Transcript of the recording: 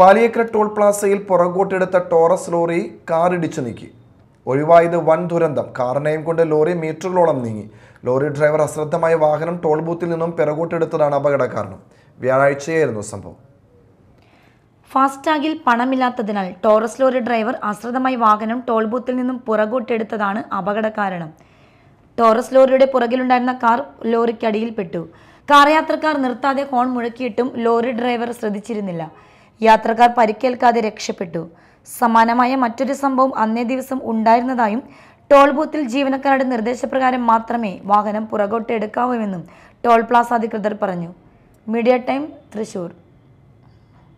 Paliyekkara toll പ്ലാസയിൽ പുറകോട്ടെടുത്ത Taurus lorry car നീക്കി ഒഴിവായത് വൻ ദുരന്തം കാറിനെയും കൊണ്ട് ലോറി മീറ്ററുകളോളം നീങ്ങി ലോറി ഡ്രൈവർ അശ്രദ്ധമായ വാഹനം ടോൾ ബൂത്തിൽ നിന്നും പിറകോട്ടെടുത്തതാണ് അപകട കാരണം വ്യാഴാഴ്ചയായിരുന്നു സംഭവം ഫാസ്ടാഗിൽ പണമില്ലാത്തതിനാൽ ടോറസ് ലോറി ഡ്രൈവർ അശ്രദ്ധമായി വാഹനം ടോൾ ബൂത്തിൽ നിന്നും പുറകോട്ടെടുത്തതാണ് അപകട കാരണം ടോറസ് ലോറിയുടെ പുറകിലുണ്ടായിരുന്ന കാർ ലോറിക്കടിയിൽപ്പെട്ടു കാർ യാത്രക്കാർ നിർത്താതെ ഹോൺ മുഴക്കിയിട്ടും ലോറി ഡ്രൈവർ ശ്രദ്ധിച്ചിരുന്നില്ല യാത്രക്കാർ പരിക്കേൽക്കാതെ രക്ഷപ്പെട്ടു സമാനമായ മറ്റൊരു സംഭവം അന്നേ ദിവസം ഉണ്ടായിരുന്നതായും ടോൾ ബൂത്തിൽ ജീവനക്കാരുടെ നിർദ്ദേശപ്രകാരം മാത്രമേ വാഹനം പുറകോട്ട് എന്നും ടോൾ പ്ലാസ അധികൃതർ പറഞ്ഞു മീഡിയ ടൈം തൃശൂർ